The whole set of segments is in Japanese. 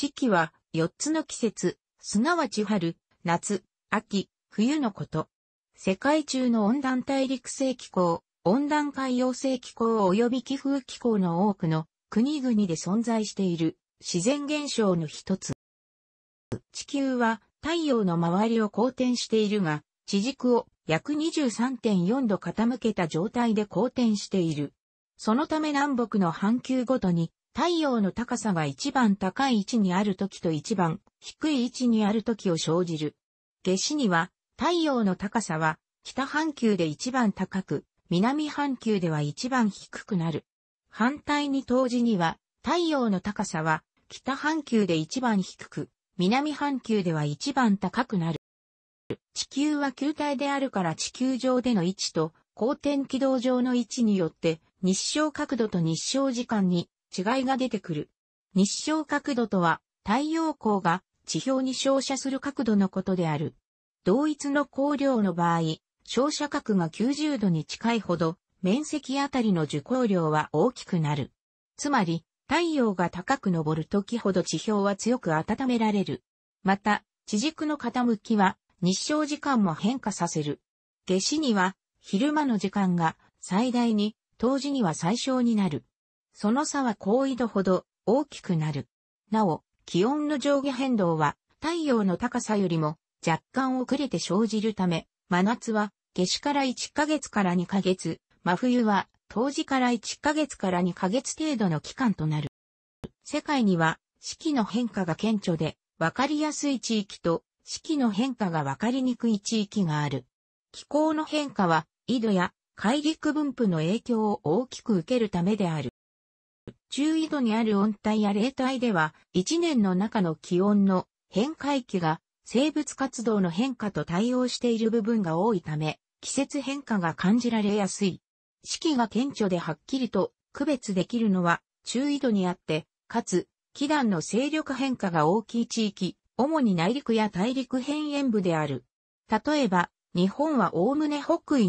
四季は四つの季節、すなわち春、夏、秋、冬のこと。世界中の温暖大陸性気候、温暖海洋性気候及び気風気候の多くの国々で存在している自然現象の一つ。地球は太陽の周りを公転しているが、地軸を約23.4度傾けた状態で公転している。そのため南北の半球ごとに太陽の高さが一番高い位置にある時と一番低い位置にある時を生じる。夏至には太陽の高さは北半球で一番高く、南半球では一番低くなる。反対に冬至には太陽の高さは北半球で一番低く、南半球では一番高くなる。地球は球体であるから地球上での位置と公転軌道上の位置によって日照角度と日照時間に違いが出てくる。日照角度とは、太陽光が地表に照射する角度のことである。同一の光量の場合、照射角が90度に近いほど、面積あたりの受光量は大きくなる。つまり、太陽が高く昇る時ほど地表は強く温められる。また、地軸の傾きは日照時間も変化させる。夏至には昼間の時間が最大に、冬至には最小になる。その差は高緯度ほど大きくなる。なお、気温の上下変動は太陽の高さよりも若干遅れて生じるため、真夏は夏至から1ヶ月から2ヶ月、真冬は冬至から1ヶ月から2ヶ月程度の期間となる。世界には四季の変化が顕著で、分かりやすい地域と四季の変化が分かりにくい地域がある。気候の変化は、緯度や海陸分布の影響を大きく受けるためである。中緯度にある温帯や冷帯では、一年の中の気温の変化期が生物活動の変化と対応している部分が多いため、季節変化が感じられやすい。四季が顕著ではっきりと区別できるのは中緯度にあって、かつ、気団の勢力変化が大きい地域、主に内陸や大陸辺縁部である。例えば、日本はおおむね北緯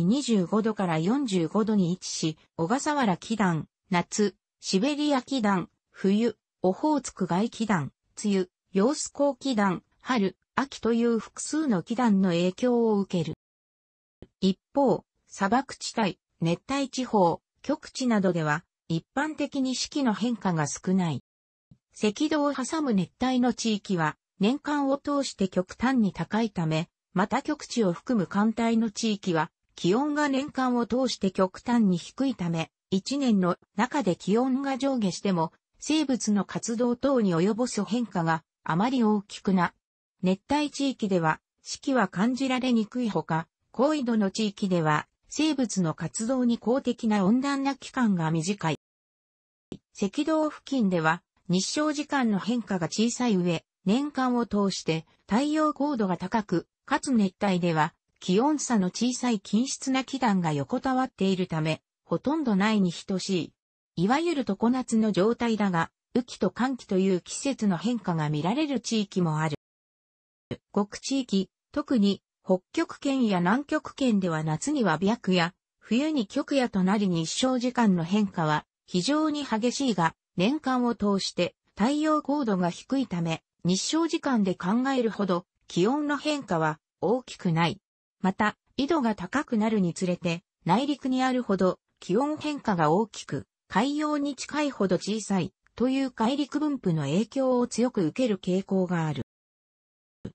25度から45度に位置し、小笠原気団、夏、シベリア気団、冬、オホーツク外気団、梅雨、洋子高気団、春、秋という複数の気団の影響を受ける。一方、砂漠地帯、熱帯地方、極地などでは、一般的に四季の変化が少ない。赤道を挟む熱帯の地域は、年間を通して極端に高いため、また極地を含む寒帯の地域は、気温が年間を通して極端に低いため、1年の中で気温が上下しても、生物の活動等に及ぼす変化があまり大きくな。熱帯地域では四季は感じられにくいほか、高緯度の地域では生物の活動に公的な温暖な期間が短い。赤道付近では日照時間の変化が小さい上、年間を通して太陽高度が高く、かつ熱帯では気温差の小さい均質な気団が横たわっているため、ほとんどないに等しい。いわゆる常夏の状態だが、雨季と寒季という季節の変化が見られる地域もある。極地域、特に北極圏や南極圏では夏には白夜、冬に極夜となり日照時間の変化は非常に激しいが、年間を通して太陽高度が低いため、日照時間で考えるほど気温の変化は大きくない。また、緯度が高くなるにつれて、内陸にあるほど気温変化が大きく、海洋に近いほど小さいという海陸分布の影響を強く受ける傾向がある。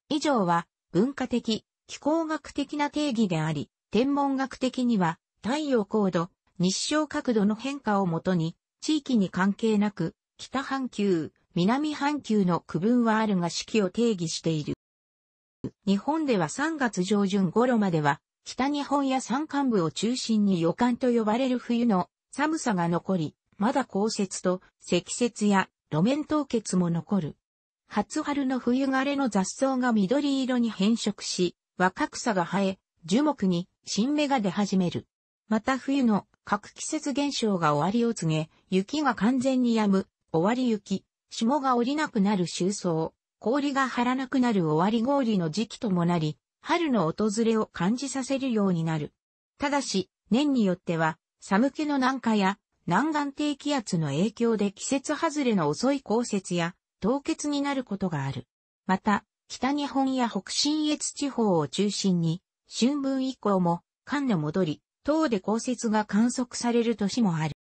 以上は文化的、気候学的な定義であり、天文学的には太陽高度、日照角度の変化をもとに、地域に関係なく、北半球、南半球の区分はあるが式を定義している。日本では3月上旬頃までは北日本や山間部を中心に予感と呼ばれる冬の寒さが残り、まだ降雪と積雪や路面凍結も残る。初春の冬枯れの雑草が緑色に変色し、若草が生え、樹木に新芽が出始める。また冬の各季節現象が終わりを告げ、雪が完全に止む、終わり雪、霜が降りなくなる秋層、氷が張らなくなる終わり氷の時期ともなり、春の訪れを感じさせるようになる。ただし、年によっては、寒気の南下や南岸低気圧の影響で季節外れの遅い降雪や凍結になることがある。また、北日本や北信越地方を中心に、春分以降も寒の戻り、等で降雪が観測される年もある。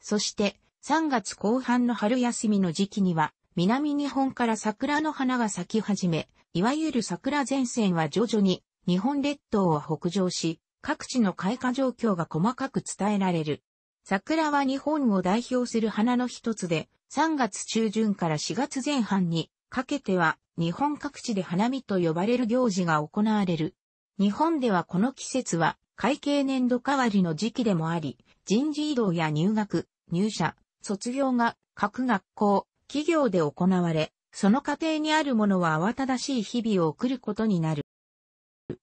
そして、3月後半の春休みの時期には、南日本から桜の花が咲き始め、いわゆる桜前線は徐々に日本列島を北上し、各地の開花状況が細かく伝えられる。桜は日本を代表する花の一つで、3月中旬から4月前半にかけては日本各地で花見と呼ばれる行事が行われる。日本ではこの季節は会計年度代わりの時期でもあり、人事異動や入学、入社、卒業が各学校、企業で行われ、その過程にあるものは慌ただしい日々を送ることになる。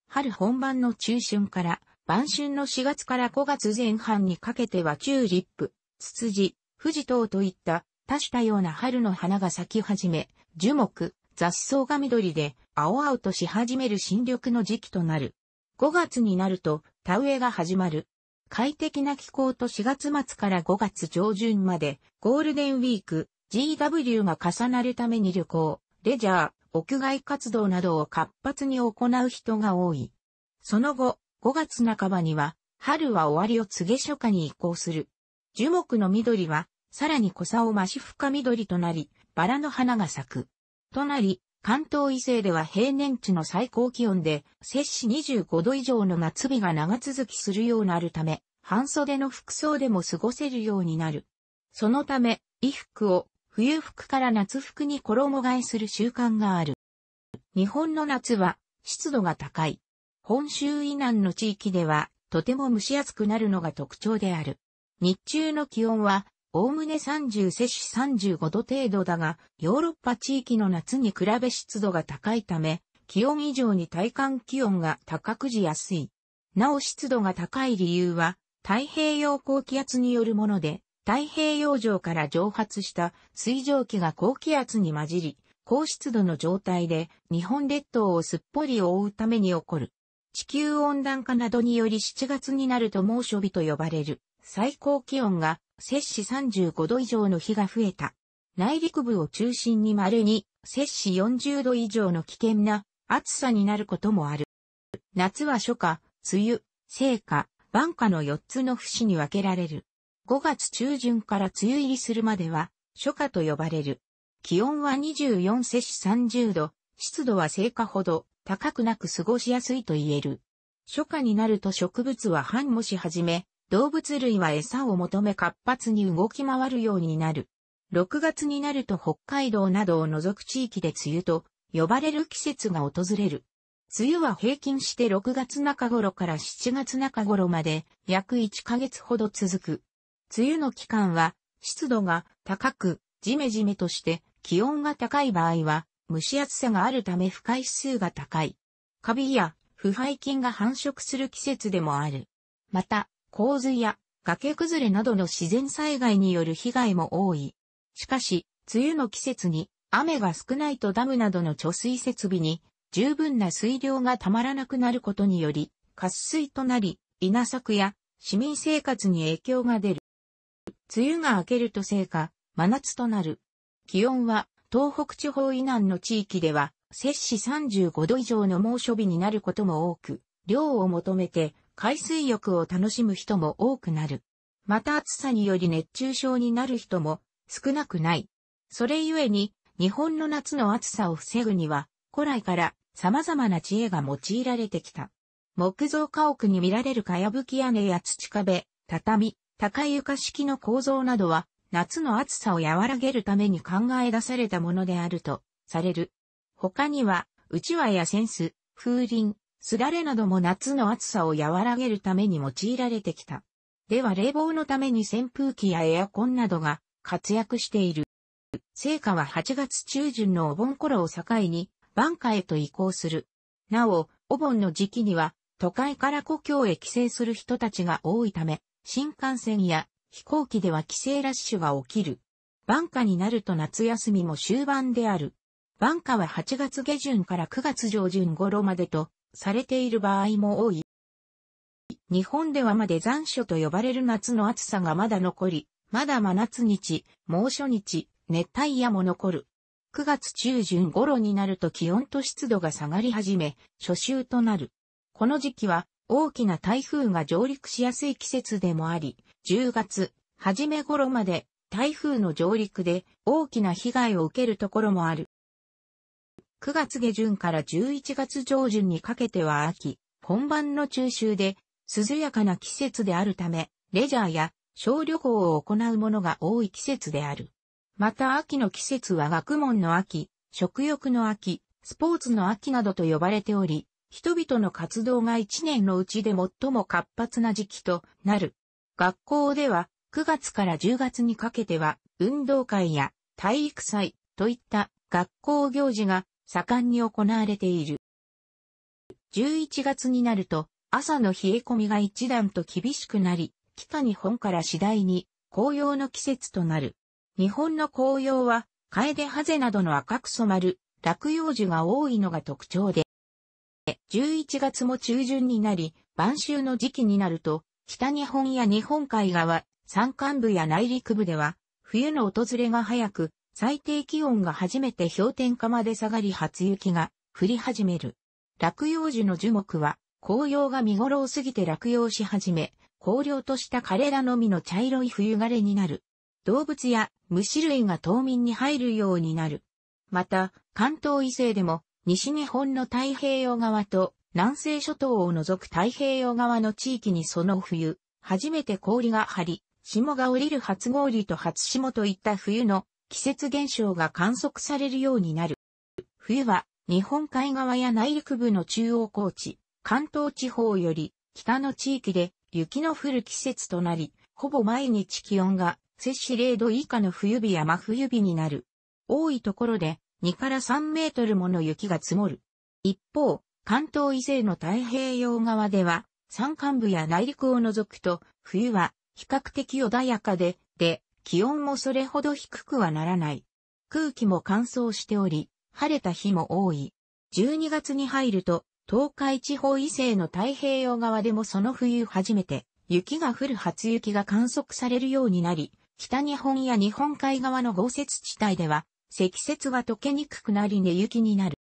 春本番の中春から晩春の4月から5月前半にかけてはチューリップ、ツツジ、富士等といった多種多様な春の花が咲き始め、樹木、雑草が緑で青々とし始める新緑の時期となる。5月になると田植えが始まる。快適な気候と4月末から5月上旬までゴールデンウィーク、GW が重なるために旅行、レジャー、屋外活動などを活発に行う人が多い。その後、5月半ばには、春は終わりを告げ初夏に移行する。樹木の緑は、さらに濃さを増し深緑となり、バラの花が咲く。となり、関東以西では平年値の最高気温で、摂氏25度以上の夏日が長続きするようになるため、半袖の服装でも過ごせるようになる。そのため、衣服を冬服から夏服に衣替えする習慣がある。日本の夏は湿度が高い。本州以南の地域ではとても蒸し暑くなるのが特徴である。日中の気温はおおむね30摂氏35度程度だが、ヨーロッパ地域の夏に比べ湿度が高いため、気温以上に体感気温が高くじやすい。なお湿度が高い理由は、太平洋高気圧によるもので、太平洋上から蒸発した水蒸気が高気圧に混じり、高湿度の状態で日本列島をすっぽり覆うために起こる。地球温暖化などにより7月になると猛暑日と呼ばれる最高気温が摂氏35度以上の日が増えた。内陸部を中心に稀に摂氏40度以上の危険な暑さになることもある。夏は初夏、梅雨、盛夏、晩夏の4つの節に分けられる。5月中旬から梅雨入りするまでは、初夏と呼ばれる。気温は24摂氏30度、湿度は成果ほど高くなく過ごしやすいと言える。初夏になると植物は繁茂し始め、動物類は餌を求め活発に動き回るようになる。6月になると北海道などを除く地域で梅雨と呼ばれる季節が訪れる。梅雨は平均して6月中頃から7月中頃まで約1ヶ月ほど続く。梅雨の期間は、湿度が高く、ジメジメとして気温が高い場合は、蒸し暑さがあるため不快指数が高い。カビや腐敗菌が繁殖する季節でもある。また、洪水や崖崩れなどの自然災害による被害も多い。しかし、梅雨の季節に雨が少ないとダムなどの貯水設備に十分な水量がたまらなくなることにより、渇水となり、稲作や市民生活に影響が出る。梅雨が明けると成果、真夏となる。気温は、東北地方以南の地域では、摂氏35度以上の猛暑日になることも多く、量を求めて、海水浴を楽しむ人も多くなる。また暑さにより熱中症になる人も少なくない。それゆえに、日本の夏の暑さを防ぐには、古来から様々な知恵が用いられてきた。木造家屋に見られるかやぶき屋根や土壁、畳、高い床式の構造などは、夏の暑さを和らげるために考え出されたものであると、される。他には、うちわやセンス、風鈴、すだれなども夏の暑さを和らげるために用いられてきた。では冷房のために扇風機やエアコンなどが活躍している。成果は8月中旬のお盆頃を境に、晩夏へと移行する。なお、お盆の時期には、都会から故郷へ帰省する人たちが多いため、新幹線や飛行機では帰省ラッシュが起きる。晩夏になると夏休みも終盤である。晩夏は8月下旬から9月上旬頃までとされている場合も多い。日本ではまで残暑と呼ばれる夏の暑さがまだ残り、まだ真夏日、猛暑日、熱帯夜も残る。9月中旬頃になると気温と湿度が下がり始め、初秋となる。この時期は大きな台風が上陸しやすい季節でもあり、10月、初め頃まで台風の上陸で大きな被害を受けるところもある。9月下旬から11月上旬にかけては秋、本番の中秋で涼やかな季節であるため、レジャーや小旅行を行うものが多い季節である。また秋の季節は学問の秋、食欲の秋、スポーツの秋などと呼ばれており、人々の活動が一年のうちで最も活発な時期となる。学校では9月から10月にかけては運動会や体育祭といった学校行事が盛んに行われている。11月になると朝の冷え込みが一段と厳しくなり、北日本から次第に紅葉の季節となる。日本の紅葉は、カエデハゼなどの赤く染まる落葉樹が多いのが特徴で、11月も中旬になり、晩秋の時期になると、北日本や日本海側、山間部や内陸部では、冬の訪れが早く、最低気温が初めて氷点下まで下がり初雪が降り始める。落葉樹の樹木は、紅葉が見頃を過ぎて落葉し始め、荒涼とした彼らのみの茶色い冬枯れになる。動物や虫類が冬眠に入るようになる。また、関東以西でも西日本の太平洋側と南西諸島を除く太平洋側の地域にその冬、初めて氷が張り、霜が降りる初氷と初霜といった冬の季節現象が観測されるようになる。冬は日本海側や内陸部の中央高地、関東地方より北の地域で雪の降る季節となり、ほぼ毎日気温が摂氏0度以下の冬日や真冬日になる。多いところで2から3メートルもの雪が積もる。一方、関東以西の太平洋側では、山間部や内陸を除くと、冬は比較的穏やかで、で、気温もそれほど低くはならない。空気も乾燥しており、晴れた日も多い。12月に入ると、東海地方以西の太平洋側でもその冬初めて、雪が降る初雪が観測されるようになり、北日本や日本海側の豪雪地帯では、積雪は溶けにくくなり寝雪になる。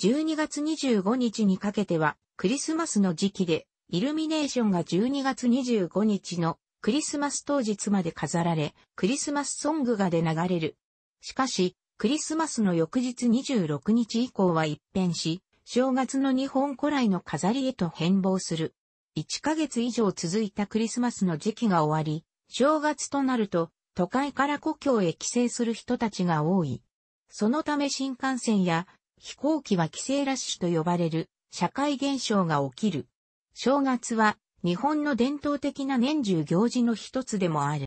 12月25日にかけてはクリスマスの時期で、イルミネーションが12月25日のクリスマス当日まで飾られ、クリスマスソングが出流れる。しかし、クリスマスの翌日26日以降は一変し、正月の日本古来の飾りへと変貌する。1ヶ月以上続いたクリスマスの時期が終わり、正月となると、都会から故郷へ帰省する人たちが多い。そのため新幹線や飛行機は帰省ラッシュと呼ばれる社会現象が起きる。正月は日本の伝統的な年中行事の一つでもある。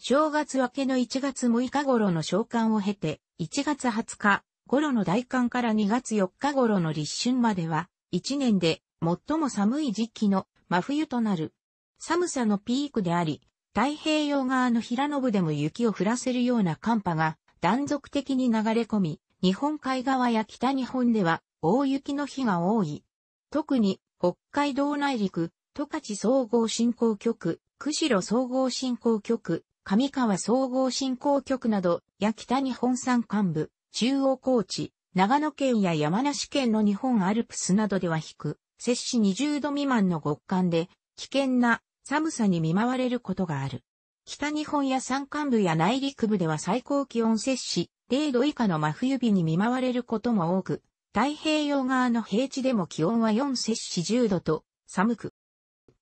正月明けの1月6日頃の召喚を経て、1月20日頃の大寒から2月4日頃の立春までは、1年で最も寒い時期の真冬となる。寒さのピークであり、太平洋側の平野部でも雪を降らせるような寒波が断続的に流れ込み、日本海側や北日本では大雪の日が多い。特に北海道内陸、十勝総合振興局、釧路総合振興局、上川総合振興局など、や北日本山間部、中央高地、長野県や山梨県の日本アルプスなどでは低く、摂氏20度未満の極寒で、危険な寒さに見舞われることがある。北日本や山間部や内陸部では最高気温摂氏0度以下の真冬日に見舞われることも多く、太平洋側の平地でも気温は4摂氏10度と寒く。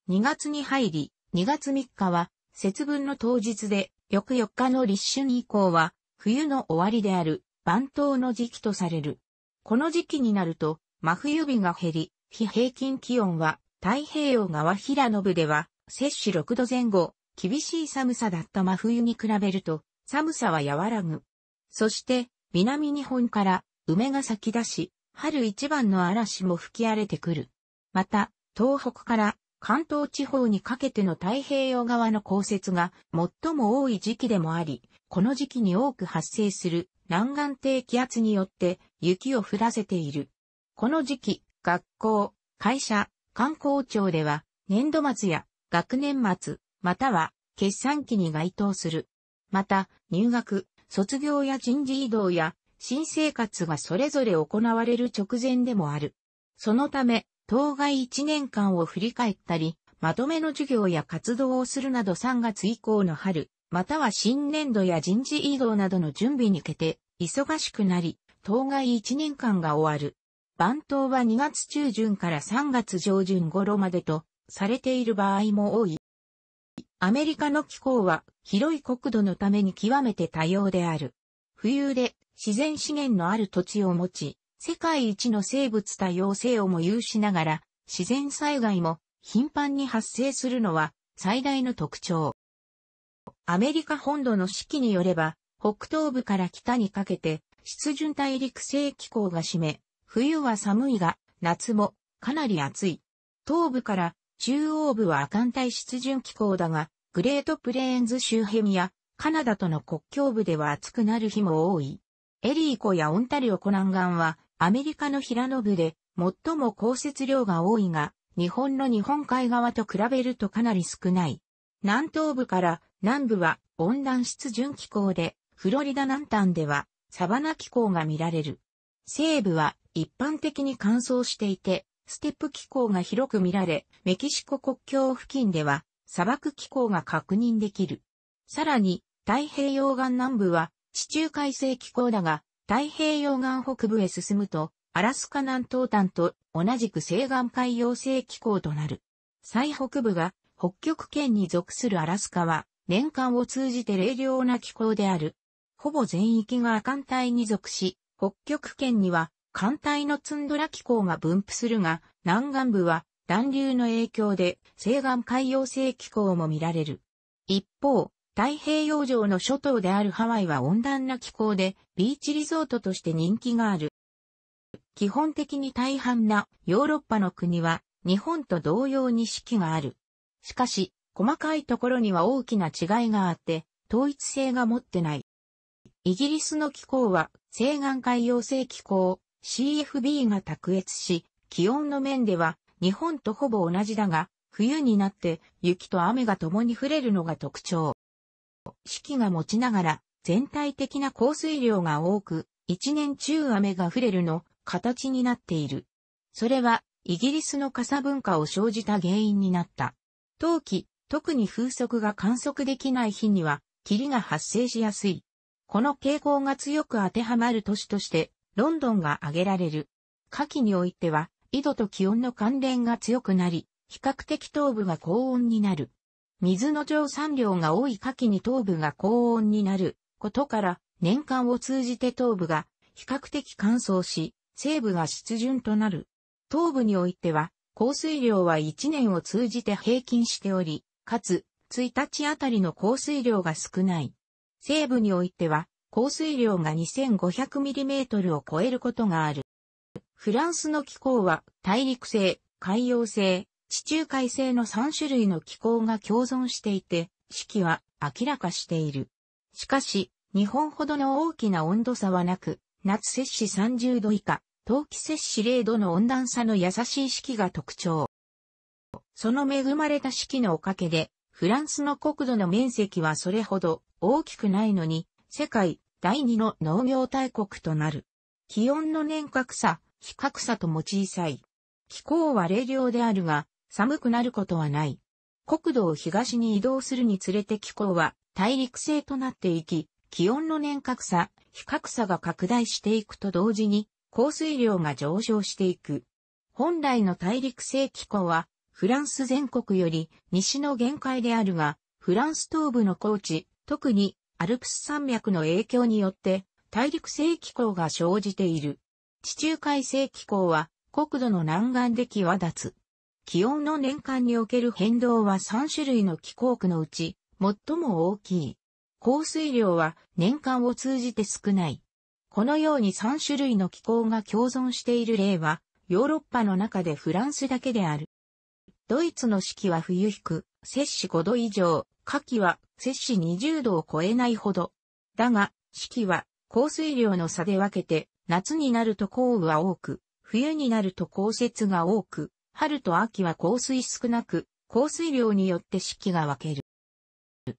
2月に入り、2月3日は節分の当日で、翌4日の立春以降は冬の終わりである番頭の時期とされる。この時期になると真冬日が減り、非平均気温は太平洋側平野部では摂氏6度前後、厳しい寒さだった真冬に比べると、寒さは和らぐ。そして、南日本から梅が咲き出し、春一番の嵐も吹き荒れてくる。また、東北から関東地方にかけての太平洋側の降雪が最も多い時期でもあり、この時期に多く発生する南岸低気圧によって雪を降らせている。この時期、学校、会社、観光庁では年度末や学年末、または決算期に該当する。また、入学、卒業や人事異動や、新生活がそれぞれ行われる直前でもある。そのため、当該1年間を振り返ったり、まとめの授業や活動をするなど3月以降の春、または新年度や人事異動などの準備に向けて、忙しくなり、当該1年間が終わる。番頭は2月中旬から3月上旬頃までと、されている場合も多い。アメリカの気候は広い国土のために極めて多様である。冬で自然資源のある土地を持ち、世界一の生物多様性をも有しながら、自然災害も頻繁に発生するのは最大の特徴。アメリカ本土の四季によれば、北東部から北にかけて、湿潤大陸性気候が占め、冬は寒いが、夏もかなり暑い。東部から中央部は亜寒帯湿潤気候だが、グレートプレーンズ周辺やカナダとの国境部では暑くなる日も多い。エリー湖やオンタリオ湖南岸はアメリカの平野部で最も降雪量が多いが、日本の日本海側と比べるとかなり少ない。南東部から南部は温暖湿潤気候で、フロリダ南端ではサバナ気候が見られる。西部は一般的に乾燥していて、ステップ気候が広く見られ、メキシコ国境付近では砂漠気候が確認できる。さらに、太平洋岸南部は地中海性気候だが、太平洋岸北部へ進むと、アラスカ南東端と同じく西岸海洋性気候となる。最北部が北極圏に属するアラスカは、年間を通じて冷涼な気候である。ほぼ全域が亜寒帯に属し、北極圏には艦隊のツンドラ気候が分布するが、南岸部は暖流の影響で西岸海洋性気候も見られる。一方、太平洋上の諸島であるハワイは温暖な気候でビーチリゾートとして人気がある。基本的に大半なヨーロッパの国は日本と同様に四季がある。しかし、細かいところには大きな違いがあって、統一性が持ってない。イギリスの気候は西岸海洋性気候、c f b が卓越し、気温の面では日本とほぼ同じだが、冬になって雪と雨が共に降れるのが特徴。四季が持ちながら全体的な降水量が多く、一年中雨が降れるの形になっている。それはイギリスの傘文化を生じた原因になった。冬季、特に風速が観測できない日には霧が発生しやすい。この傾向が強く当てはまる年としてロンドンが挙げられる。夏季においては、緯度と気温の関連が強くなり、比較的頭部が高温になる。水の蒸散量が多い夏季に頭部が高温になることから、年間を通じて頭部が比較的乾燥し、西部が湿潤となる。頭部においては、降水量は1年を通じて平均しており、かつ、1日あたりの降水量が少ない。西部においては、降水量が 2500mm を超えることがある。フランスの気候は大陸性、海洋性、地中海性の3種類の気候が共存していて、四季は明らかしている。しかし、日本ほどの大きな温度差はなく、夏摂氏30度以下、冬季摂氏0度の温暖差の優しい四季が特徴。その恵まれた四季のおかげで、フランスの国土の面積はそれほど大きくないのに、世界第二の農業大国となる。気温の年較差、比較差とも小さい。気候は冷涼であるが、寒くなることはない。国土を東に移動するにつれて気候は大陸性となっていき、気温の年較差、比較差が拡大していくと同時に、降水量が上昇していく。本来の大陸性気候は、フランス全国より西の限界であるが、フランス東部の高地、特にアルプス山脈の影響によって、大陸性気候が生じている。地中海性気候は、国土の南岸で際立つ。気温の年間における変動は3種類の気候区のうち、最も大きい。降水量は年間を通じて少ない。このように3種類の気候が共存している例は、ヨーロッパの中でフランスだけである。ドイツの四季は冬低く、摂氏5度以上、夏季は摂氏20度を超えないほど。だが、四季は降水量の差で分けて、夏になると降雨は多く、冬になると降雪が多く、春と秋は降水少なく、降水量によって四季が分ける。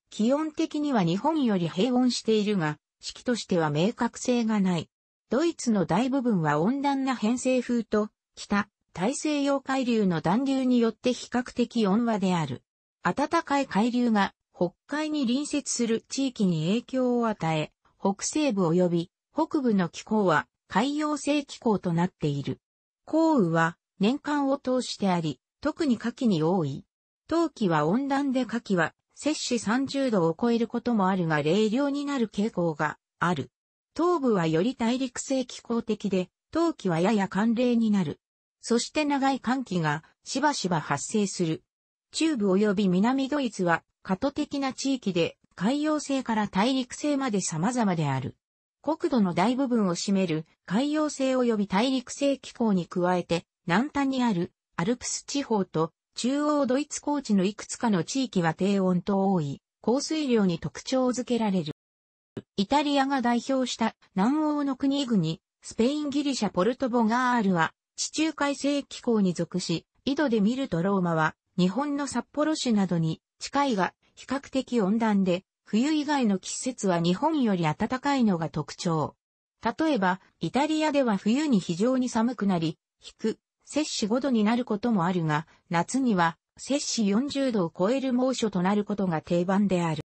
気温的には日本より平穏しているが、四季としては明確性がない。ドイツの大部分は温暖な偏西風と、北、大西洋海流の暖流によって比較的温和である。暖かい海流が北海に隣接する地域に影響を与え、北西部及び北部の気候は海洋性気候となっている。降雨は年間を通してあり、特に夏季に多い。冬季は温暖で夏季は摂氏30度を超えることもあるが冷涼になる傾向がある。東部はより大陸性気候的で、冬季はやや寒冷になる。そして長い寒気がしばしば発生する。中部及び南ドイツは過渡的な地域で海洋性から大陸性まで様々である。国土の大部分を占める海洋性及び大陸性気候に加えて、南端にあるアルプス地方と中央ドイツ高地のいくつかの地域は低温と多い降水量に特徴づけられる。イタリアが代表した南欧の国々、スペインギリシャポルトボガールは地中海性気候に属し、井戸で見るとローマは日本の札幌市などに近いが、比較的温暖で、冬以外の季節は日本より暖かいのが特徴。例えば、イタリアでは冬に非常に寒くなり、引く、摂氏5度になることもあるが、夏には、摂氏40度を超える猛暑となることが定番である。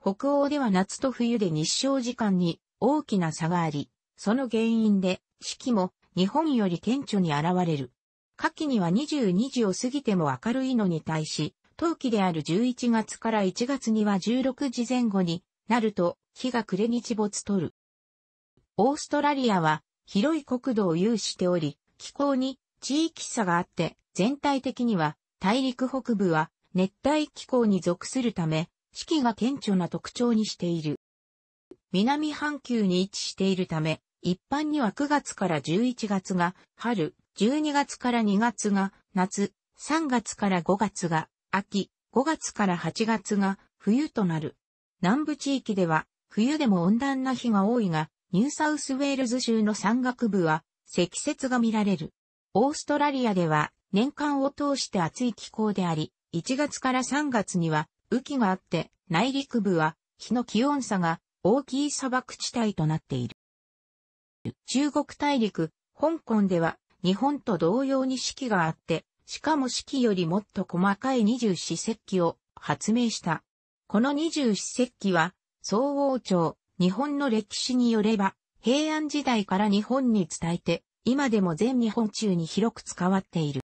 北欧では夏と冬で日照時間に大きな差があり、その原因で四季も日本より顕著に現れる。夏季には22時を過ぎても明るいのに対し、冬季である11月から1月には16時前後になると日が暮れに日没とる。オーストラリアは広い国土を有しており、気候に地域差があって、全体的には大陸北部は熱帯気候に属するため、四季が顕著な特徴にしている。南半球に位置しているため、一般には9月から11月が春、12月から2月が夏、3月から5月が秋、5月から8月が冬となる。南部地域では冬でも温暖な日が多いが、ニューサウスウェールズ州の山岳部は積雪が見られる。オーストラリアでは年間を通して暑い気候であり、1月から3月には雨季があって、内陸部は日の気温差が大きい砂漠地帯となっている。中国大陸、香港では日本と同様に四季があって、しかも式よりもっと細かい二十四節気を発明した。この二十四節気は、総王朝、日本の歴史によれば、平安時代から日本に伝えて、今でも全日本中に広く使わっている。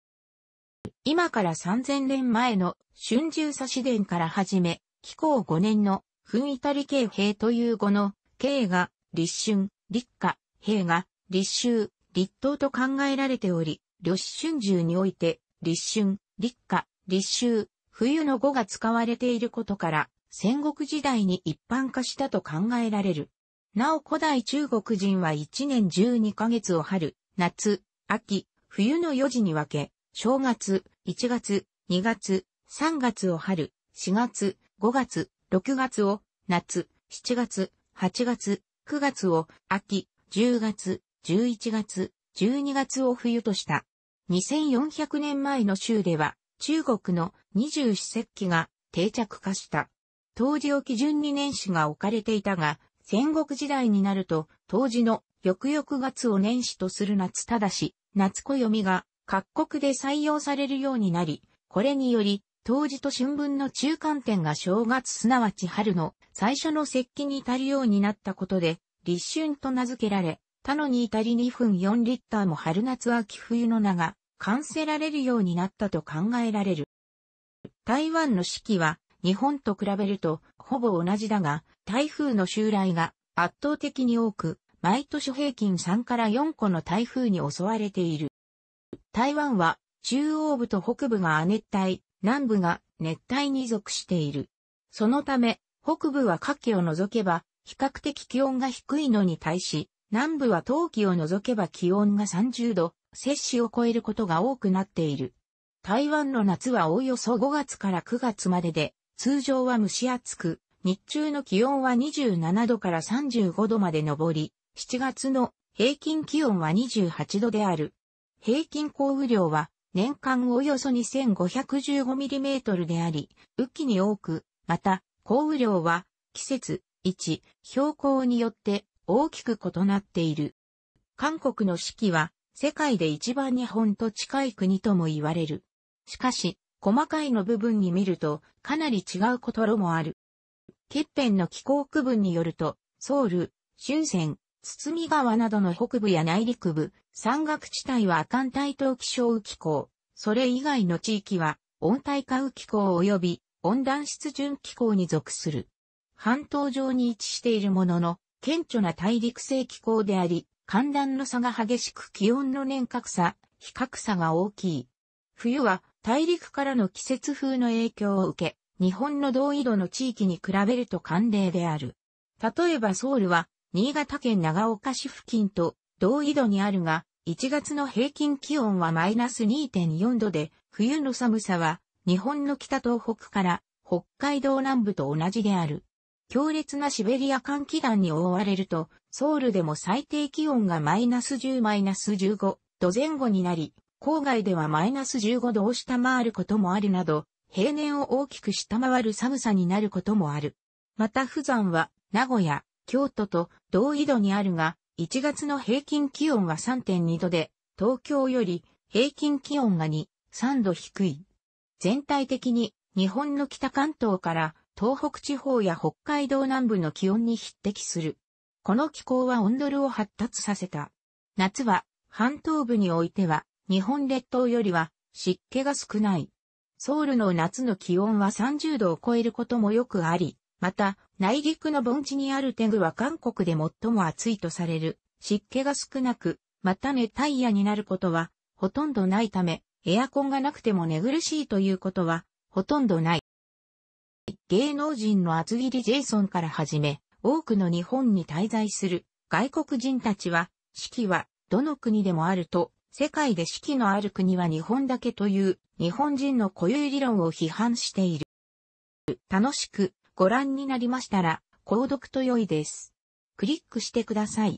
今から三千年前の春秋差し伝から始め、紀行五年の、噴至り慶平という語の、慶が、立春、立夏、平が、立秋、立冬と考えられており、旅春秋において、立春、立夏、立秋、冬の語が使われていることから、戦国時代に一般化したと考えられる。なお古代中国人は1年12ヶ月を春、夏、秋、冬の4時に分け、正月、1月、2月、3月を春、4月、5月、6月を夏、7月、8月、9月を秋、10月、11月、12月を冬とした。2400年前の州では、中国の二十四節気が定着化した。当時を基準に年始が置かれていたが、戦国時代になると、当時の翌々月を年始とする夏ただし、夏暦が各国で採用されるようになり、これにより、当時と春分の中間点が正月すなわち春の最初の節気に至るようになったことで、立春と名付けられ、他のに至り2分4リッターも春夏秋冬の名が、完成られるようになったと考えられる。台湾の四季は、日本と比べると、ほぼ同じだが、台風の襲来が圧倒的に多く、毎年平均3から4個の台風に襲われている。台湾は、中央部と北部が亜熱帯、南部が熱帯に属している。そのため、北部は夏季を除けば、比較的気温が低いのに対し、南部は冬季を除けば気温が30度、摂氏を超えることが多くなっている。台湾の夏はおおよそ5月から9月までで、通常は蒸し暑く、日中の気温は27度から35度まで上り、7月の平均気温は28度である。平均降雨量は年間およそ 2515mm であり、雨季に多く、また降雨量は季節、1、標高によって大きく異なっている。韓国の四季は世界で一番日本と近い国とも言われる。しかし、細かいの部分に見るとかなり違うこともある。欠片の気候区分によると、ソウル、春泉、堤川などの北部や内陸部、山岳地帯は亜寒帯等気象雨気候、それ以外の地域は温帯化雨気候及び温暖湿潤気候に属する。半島上に位置しているものの、顕著な大陸性気候であり、寒暖の差が激しく気温の年較差、比較差が大きい。冬は大陸からの季節風の影響を受け、日本の同緯度の地域に比べると寒冷である。例えばソウルは、新潟県長岡市付近と同緯度にあるが、1月の平均気温はマイナス2.4度で、冬の寒さは日本の北東北から北海道南部と同じである。強烈なシベリア寒気団に覆われると、ソウルでも最低気温がマイナス10マイナス15度前後になり、郊外ではマイナス15度を下回ることもあるなど、平年を大きく下回る寒さになることもある。また富山は、名古屋、京都と同緯度にあるが、1月の平均気温は3.2度で、東京より平均気温が2、3度低い。全体的に日本の北関東から東北地方や北海道南部の気温に匹敵する。この気候は温ドルを発達させた。夏は、半東部においては、日本列島よりは湿気が少ない。ソウルの夏の気温は30度を超えることもよくあり、また、内陸の盆地にあるテグは韓国で最も暑いとされる。湿気が少なく、また熱帯夜になることは、ほとんどないため、エアコンがなくても寝苦しいということは、ほとんどない。芸能人の厚切りジェイソンから始め、多くの日本に滞在する外国人たちは、四季はどの国でもあると、世界で四季のある国は日本だけという日本人の固有理論を批判している。楽しくご覧になりましたら、購読と良いです。クリックしてください。